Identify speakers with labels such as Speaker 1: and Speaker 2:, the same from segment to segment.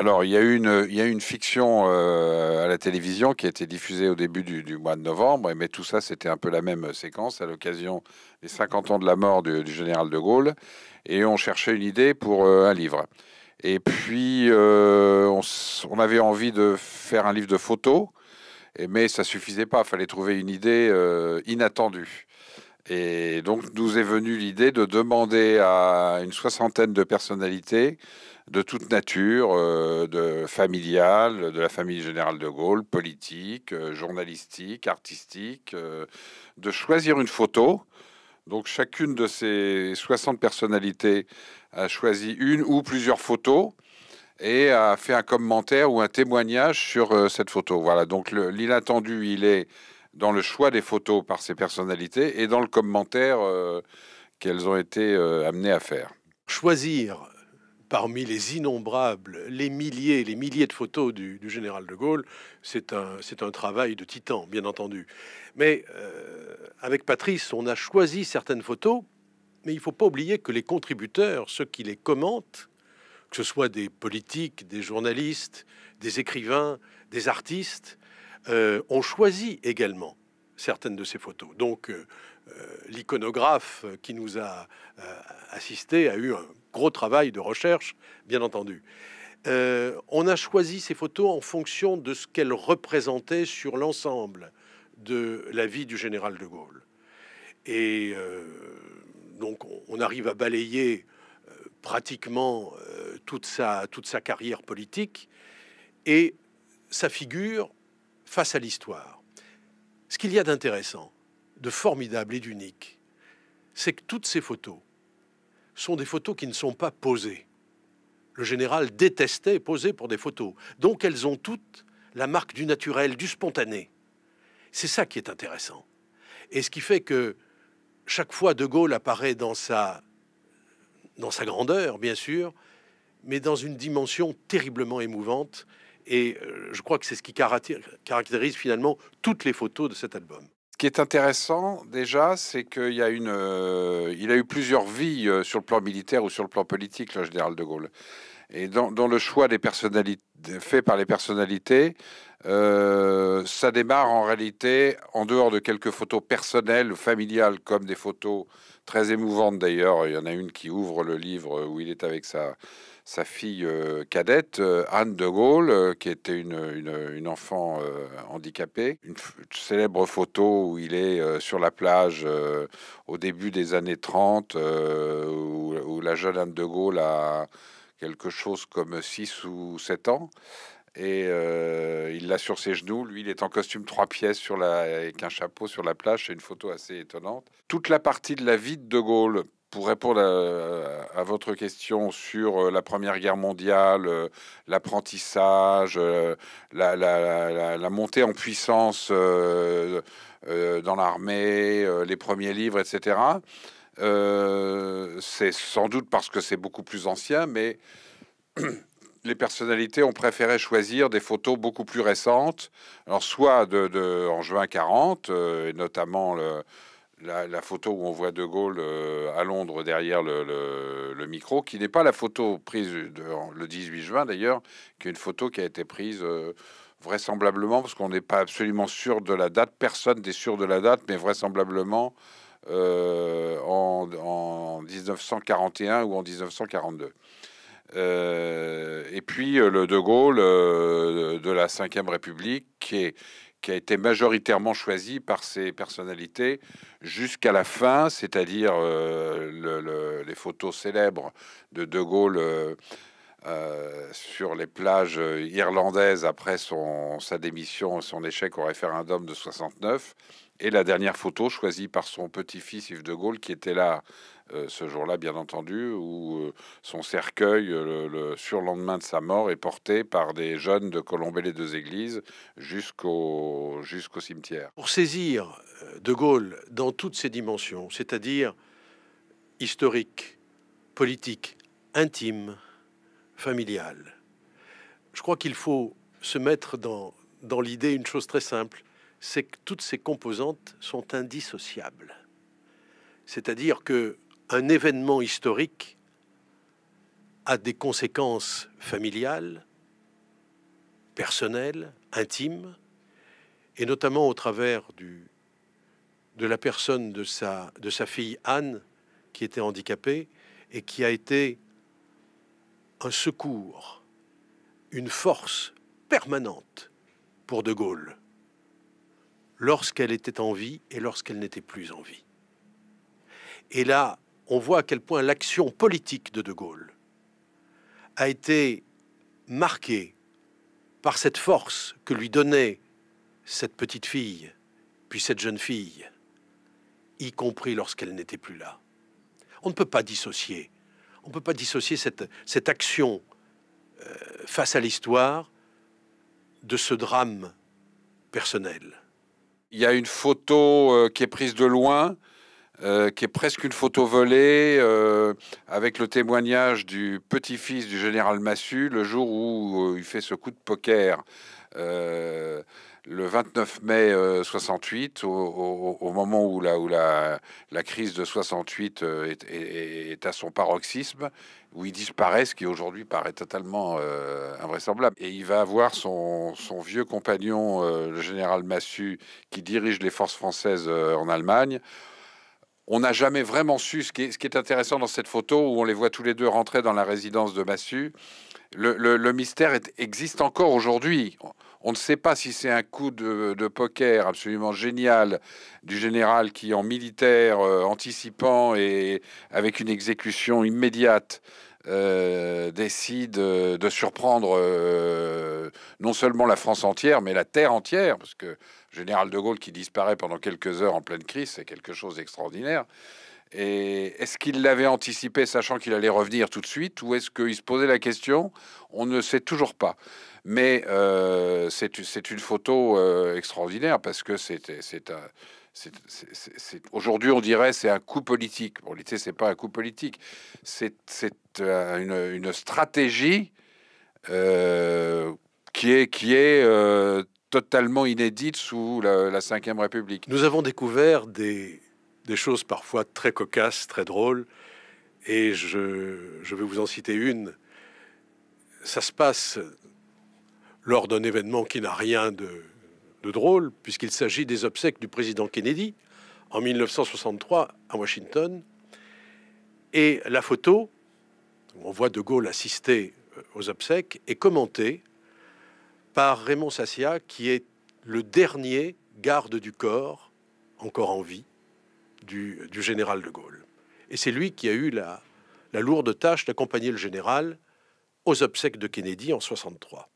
Speaker 1: Alors, il y a eu une, il y a une fiction euh, à la télévision qui a été diffusée au début du, du mois de novembre, mais tout ça, c'était un peu la même euh, séquence à l'occasion des 50 ans de la mort du, général de Gaulle. Et on cherchait une idée pour euh, un livre. Et puis, on, on, avait envie de faire un livre de photos, mais ça suffisait pas. Il fallait trouver une idée inattendue. Et donc, nous est venue l'idée de demander à une soixantaine de personnalités de toute nature, euh, de familiale, de la famille générale de Gaulle, politique, euh, journalistique, artistique, euh, de choisir une photo. Donc, chacune de ces 60 personnalités a choisi une ou plusieurs photos et a fait un commentaire ou un témoignage sur cette photo. Voilà, donc l'inattendu, il est dans le choix des photos par ces personnalités et dans le commentaire euh, qu'elles ont été euh, amenées à faire.
Speaker 2: Choisir parmi les innombrables, les milliers, les milliers de photos du, général de Gaulle, c'est un, un, travail de titan, bien entendu. Mais euh, avec Patrice, on a choisi certaines photos, mais il ne faut pas oublier que les contributeurs, ceux qui les commentent, que ce soit des politiques, des journalistes, des écrivains, des artistes, euh, on choisit également certaines de ces photos. Donc, euh, euh, l'iconographe qui nous a assisté a eu un gros travail de recherche, bien entendu. on a choisi ces photos en fonction de ce qu'elles représentaient sur l'ensemble de la vie du général de Gaulle. Et donc on arrive à balayer pratiquement toute, sa, toute sa carrière politique. Et sa figure, face à l'histoire. Ce qu'il y a d'intéressant, de formidable et d'unique, c'est que toutes ces photos sont des photos qui ne sont pas posées. Le général détestait poser pour des photos, donc elles ont toutes la marque du naturel, du spontané. C'est ça qui est intéressant. Et ce qui fait que chaque fois De Gaulle apparaît dans sa, dans sa grandeur, bien sûr, mais dans une dimension terriblement émouvante et euh, je crois que c'est ce qui caractérise finalement toutes les photos de cet album.
Speaker 1: Ce qui est intéressant déjà, c'est qu'il a une, euh, il a eu plusieurs vies euh, sur le plan militaire ou sur le plan politique, le général de Gaulle. Et dans, le choix des personnalités fait par les personnalités, ça démarre en réalité en dehors de quelques photos personnelles, familiales, comme des photos très émouvantes d'ailleurs. Il y en a une qui ouvre le livre où il est avec sa, sa fille euh, cadette, euh, Anne de Gaulle, euh, qui était une, une, enfant handicapée. Une, célèbre photo où il est sur la plage au début des années 30, où, la jeune Anne de Gaulle a quelque chose comme 6 ou 7 ans. Et il l'a sur ses genoux. Lui, il est en costume trois pièces sur la, avec un chapeau sur la plage. C'est une photo assez étonnante. Toute la partie de la vie de De Gaulle pour répondre à, votre question sur euh, la Première Guerre mondiale, euh, l'apprentissage, euh, la, montée en puissance dans l'armée, les premiers livres, etc., c'est sans doute parce que c'est beaucoup plus ancien, mais les personnalités ont préféré choisir des photos beaucoup plus récentes, alors soit de, en juin 40, et notamment le, la, photo où on voit De Gaulle euh, à Londres derrière le, micro, qui n'est pas la photo prise le 18 juin d'ailleurs, qui est une photo qui a été prise euh, vraisemblablement, parce qu'on n'est pas absolument sûr de la date, personne n'est sûr de la date, mais vraisemblablement euh, en, 1941 ou en 1942. et puis le De Gaulle de la Ve République, qui est, qui a été majoritairement choisi par ces personnalités jusqu'à la fin, c'est-à-dire euh, les photos célèbres de De Gaulle euh, euh, sur les plages euh, irlandaises après son, sa démission, son échec au référendum de 69. Et la dernière photo choisie par son petit-fils Yves de Gaulle, qui était là euh, ce jour-là, bien entendu, où son cercueil, le, surlendemain de sa mort, est porté par des jeunes de Colombey les deux églises jusqu'au jusqu'au
Speaker 2: cimetière. Pour saisir de Gaulle dans toutes ses dimensions, c'est-à-dire historique, politique, intime, familiale. Je crois qu'il faut se mettre dans, dans l'idée une chose très simple, c'est que toutes ces composantes sont indissociables. C'est-à-dire que un événement historique a des conséquences familiales, personnelles, intimes, et notamment au travers du, de la personne de sa, de sa fille Anne, qui était handicapée et qui a été un secours, une force permanente pour De Gaulle, lorsqu'elle était en vie et lorsqu'elle n'était plus en vie. Et là, on voit à quel point l'action politique de De Gaulle a été marquée par cette force que lui donnait cette petite fille, puis cette jeune fille, y compris lorsqu'elle n'était plus là. On ne peut pas dissocier on ne peut pas dissocier cette, cette action euh, face à l'histoire de ce drame personnel. Il y a une photo euh, qui est prise de loin, euh, qui est presque une photo
Speaker 1: volée, avec le témoignage du petit-fils du général Massu, le jour où il fait ce coup de poker le 29 mai 68, euh, au, moment où la, crise de 68 euh, est, à son paroxysme, où il disparaît, ce qui aujourd'hui paraît totalement euh, invraisemblable. Et il va avoir son, vieux compagnon, le général Massu, qui dirige les forces françaises en Allemagne. On n'a jamais vraiment su ce qui, est, intéressant dans cette photo où on les voit tous les deux rentrer dans la résidence de Massu. le mystère existe encore aujourd'hui. On ne sait pas si c'est un coup de, poker absolument génial du général qui, en militaire, euh, anticipant et avec une exécution immédiate, euh, décide euh, de surprendre non seulement la France entière, mais la Terre entière, parce que général de Gaulle qui disparaît pendant quelques heures en pleine crise, c'est quelque chose d'extraordinaire est-ce qu'il l'avait anticipé, sachant qu'il allait revenir tout de suite, ou est-ce qu'il se posait la question On ne sait toujours pas. Mais euh, c'est une photo euh, extraordinaire parce que c'est Aujourd'hui, on dirait c'est un coup politique. bon, c'est pas un coup politique. C'est euh, une, stratégie qui est, qui est totalement inédite sous
Speaker 2: la, la Ve République. Nous avons découvert des des choses parfois très cocasses, très drôles. Et je, vais vous en citer une. Ça se passe lors d'un événement qui n'a rien de, de drôle, puisqu'il s'agit des obsèques du président Kennedy en 1963 à Washington. Et la photo, où on voit De Gaulle assister euh, aux obsèques, est commentée par Raymond Sassia, qui est le dernier garde du corps encore en vie, du, général de Gaulle. Et c'est lui qui a eu la, lourde tâche d'accompagner le général aux obsèques de Kennedy en 63.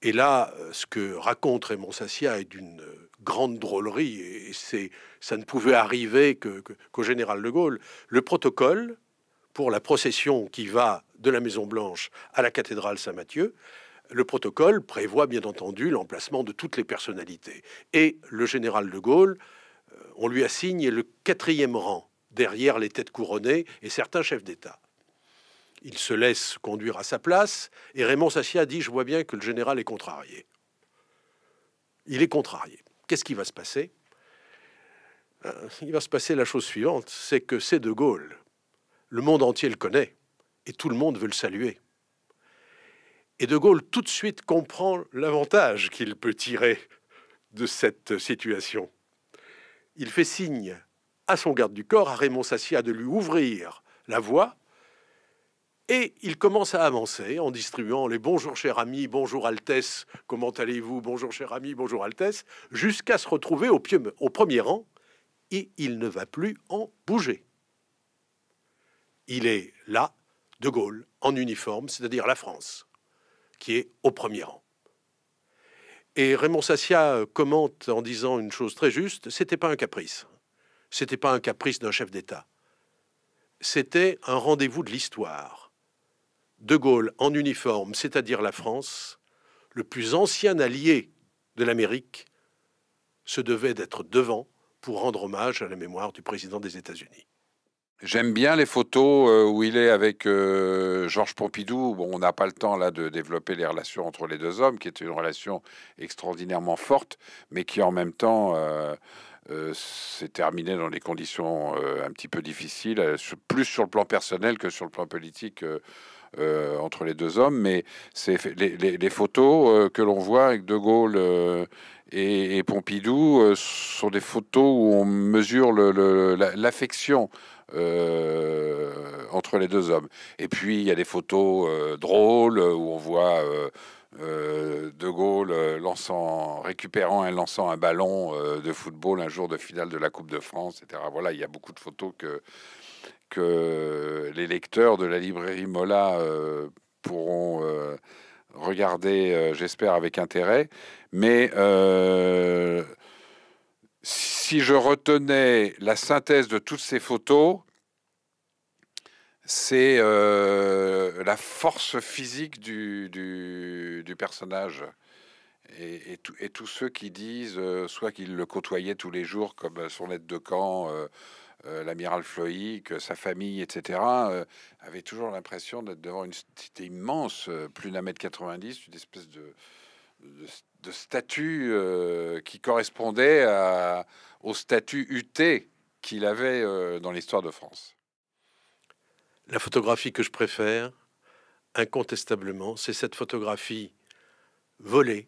Speaker 2: Et là, ce que raconte Raymond Sassia est d'une grande drôlerie, et ça ne pouvait arriver que, qu'au général de Gaulle. Le protocole pour la procession qui va de la Maison-Blanche à la cathédrale Saint-Mathieu, le protocole prévoit bien entendu l'emplacement de toutes les personnalités. Et le général de Gaulle euh, on lui assigne le quatrième rang derrière les têtes couronnées et certains chefs d'État. Il se laisse conduire à sa place et Raymond Sassia dit Je vois bien que le général est contrarié. Il est contrarié. Qu'est-ce qui va se passer euh, Il va se passer la chose suivante c'est que c'est De Gaulle. Le monde entier le connaît et tout le monde veut le saluer. Et De Gaulle tout de suite comprend l'avantage qu'il peut tirer de cette situation il fait signe à son garde du corps, à Raymond Sassia, de lui ouvrir la voie. Et il commence à avancer en distribuant les bonjour cher ami, bonjour Altesse, comment allez-vous, bonjour cher ami, bonjour Altesse, jusqu'à se retrouver au, au premier rang, et il ne va plus en bouger. Il est là, De Gaulle, en uniforme, c'est-à-dire la France, qui est au premier rang. Et Raymond Sassia euh, commente en disant une chose très juste c'était pas un caprice. C'était pas un caprice d'un chef d'État. C'était un rendez-vous de l'histoire. De Gaulle en uniforme, c'est-à-dire la France, le plus ancien allié de l'Amérique, se devait d'être devant pour rendre hommage à la mémoire du président des États-Unis.
Speaker 1: J'aime bien les photos euh, où il est avec euh, Georges Pompidou. Bon, on n'a pas le temps là de développer les relations entre les deux hommes, qui est une relation extraordinairement forte, mais qui en même temps euh, s'est terminée dans des conditions un petit peu difficiles, plus sur le plan personnel que sur le plan politique. entre les deux hommes, mais c'est les, photos que l'on voit avec De Gaulle et, Pompidou sont des photos où on mesure l'affection. Le, euh, entre les deux hommes. Et puis il y a des photos euh, drôles euh, où on voit De Gaulle lançant, récupérant et lançant un ballon de football un jour de finale de la Coupe de France, etc. Voilà, il y a beaucoup de photos que, que les lecteurs de la librairie Mola pourront regarder, j'espère, avec intérêt. Mais si je retenais la synthèse de toutes ces photos, c'est euh, la force physique du, du, personnage. Et, et, tous ceux qui disent, euh, soit qu'ils le côtoyaient tous les jours, comme son aide de camp, l'amiral euh, l'amiral Floïc, sa famille, etc., avaient toujours l'impression d'être devant une cité immense, plus d'un mètre 90, une espèce de de statut euh, qui correspondait au statut UT qu'il avait euh, dans l'histoire de
Speaker 2: France. La photographie que je préfère, incontestablement, c'est cette photographie volée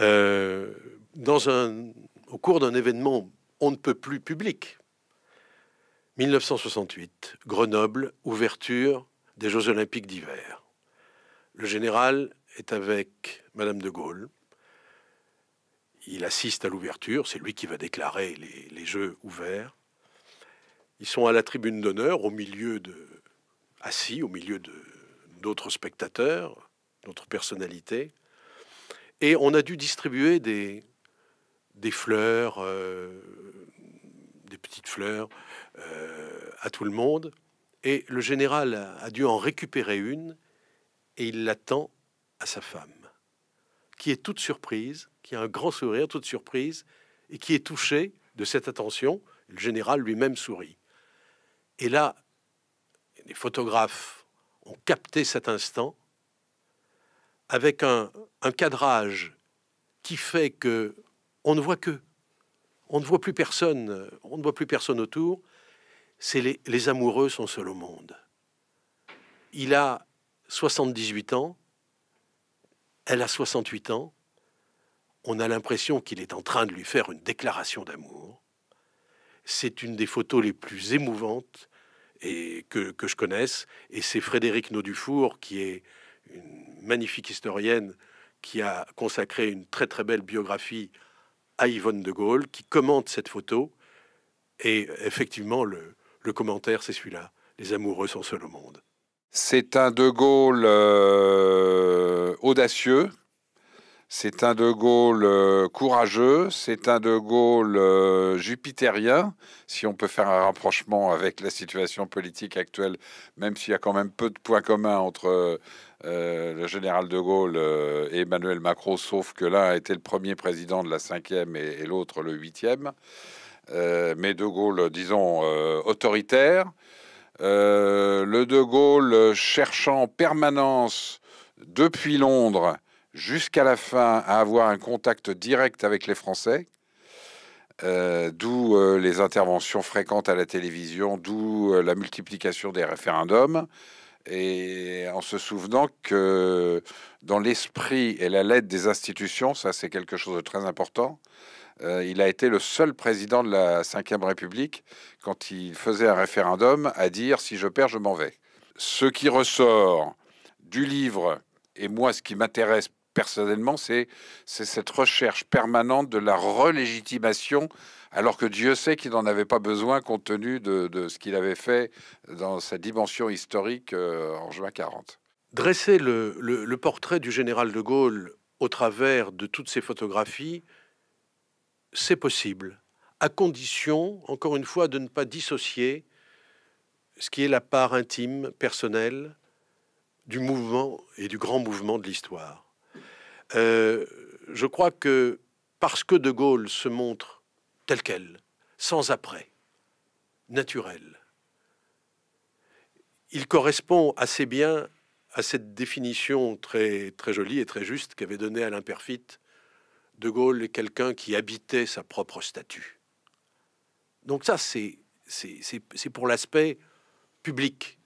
Speaker 2: euh, dans un, au cours d'un événement on ne peut plus public. 1968, Grenoble, ouverture des Jeux olympiques d'hiver. Le général est avec Madame de Gaulle. Il assiste à l'ouverture, c'est lui qui va déclarer les, Jeux ouverts. Ils sont à la tribune d'honneur, au milieu de, assis au milieu d'autres spectateurs, d'autres personnalités. Et on a dû distribuer des, fleurs, euh, des petites fleurs euh, à tout le monde. Et le général a dû en récupérer une et il l'attend à sa femme qui est toute surprise, qui a un grand sourire, toute surprise, et qui est touché de cette attention. Le général lui-même sourit. Et là, les photographes ont capté cet instant avec un, un cadrage qui fait que on ne voit que, on ne voit plus personne, on ne voit plus personne autour. C'est les, les amoureux sont seuls au monde. Il a 78 ans, elle a 68 ans. On a l'impression qu'il est en train de lui faire une déclaration d'amour. C'est une des photos les plus émouvantes que, je connaisse. Et c'est Frédéric Naudufour, qui est une magnifique historienne, qui a consacré une très très belle biographie à Yvonne de Gaulle, qui commente cette photo. Et effectivement, le commentaire, c'est celui-là. Les amoureux sont seuls au monde. C'est un De Gaulle
Speaker 1: euh, audacieux, c'est un De Gaulle euh, courageux, c'est un De Gaulle euh, jupitérien, si on peut faire un rapprochement avec la situation politique actuelle, même s'il y a quand même peu de points communs entre le général de Gaulle et Emmanuel Macron, sauf que l'un a été le premier président de la cinquième et, et l'autre le huitième. mais de Gaulle, disons, autoritaire, euh, le De Gaulle euh, cherchant en permanence depuis Londres jusqu'à la fin à avoir un contact direct avec les Français, euh, d'où les interventions fréquentes à la télévision, d'où la multiplication des référendums, et en se souvenant que dans l'esprit et la lettre des institutions, ça c'est quelque chose de très important, euh, il a été le seul président de la Ve République, quand il faisait un référendum, à dire si je perds, je m'en vais. Ce qui ressort du livre, et moi ce qui m'intéresse personnellement, c'est cette recherche permanente de la relégitimation, alors que Dieu sait qu'il n'en avait pas besoin compte tenu de, ce qu'il avait fait dans sa dimension historique euh, en juin 40. Dresser
Speaker 2: le portrait du général de Gaulle au travers de toutes ces photographies, c'est possible, à condition, encore une fois, de ne pas dissocier ce qui est la part intime, personnelle, du mouvement et du grand mouvement de l'histoire. Euh, je crois que parce que De Gaulle se montre tel quel, sans après, naturel, il correspond assez bien à cette définition très, très jolie et très juste qu'avait donnée Alain Perfit. De Gaulle est quelqu'un qui habitait sa propre statue. Donc ça, c'est pour l'aspect public,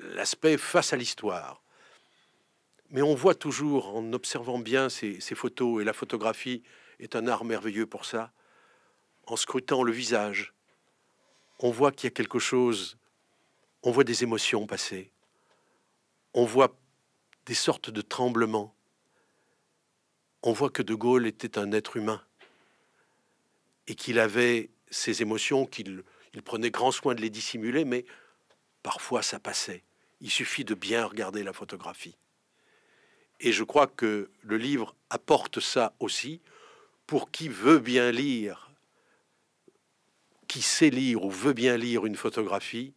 Speaker 2: l'aspect face à l'histoire. Mais on voit toujours, en observant bien ces, photos, et la photographie est un art merveilleux pour ça, en scrutant le visage, on voit qu'il y a quelque chose, on voit des émotions passer, on voit des sortes de tremblements, on voit que De Gaulle était un être humain et qu'il avait ses émotions, qu'il prenait grand soin de les dissimuler, mais parfois ça passait. Il suffit de bien regarder la photographie. Et je crois que le livre apporte ça aussi pour qui veut bien lire, qui sait lire ou veut bien lire une photographie.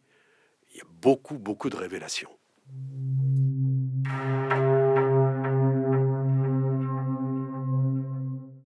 Speaker 2: Il y a beaucoup, beaucoup de révélations.